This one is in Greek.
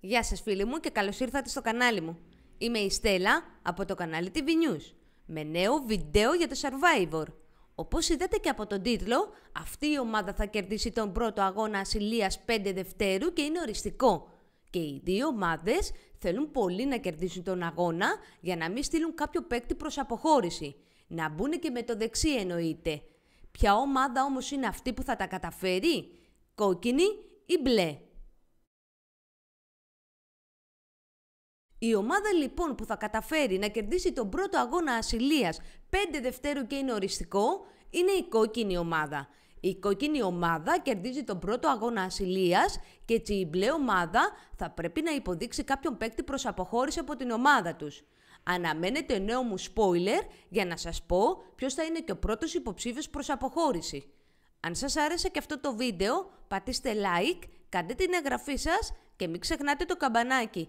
Γεια σας φίλοι μου και καλώς ήρθατε στο κανάλι μου. Είμαι η Στέλλα από το κανάλι TV News με νέο βίντεο για το Survivor. Όπως είδατε και από τον τίτλο, αυτή η ομάδα θα κερδίσει τον πρώτο αγώνα ασυλίας 5 Δευτέρου και είναι οριστικό. Και οι δύο ομάδες θέλουν πολύ να κερδίσουν τον αγώνα για να μην στείλουν κάποιο παίκτη προς αποχώρηση. Να μπουν και με το δεξί εννοείται. Ποια ομάδα όμως είναι αυτή που θα τα καταφέρει? Κόκκινη ή μπλε. Η ομάδα λοιπόν που θα καταφέρει να κερδίσει τον πρώτο αγώνα ασυλίας 5 Δευτέρου και είναι οριστικό, είναι η κόκκινη ομάδα. Η κόκκινη ομάδα κερδίζει τον πρώτο αγώνα ασυλίας και έτσι η μπλε ομάδα θα πρέπει να υποδείξει κάποιον παίκτη προς αποχώρηση από την ομάδα τους. Αναμένετε νέο μου spoiler για να σας πω ποιος θα είναι και ο πρώτος υποψήφιος προς αποχώρηση. Αν σας άρεσε και αυτό το βίντεο, πατήστε like, κάντε την εγγραφή σας και μην ξεχνάτε το καμπανάκι.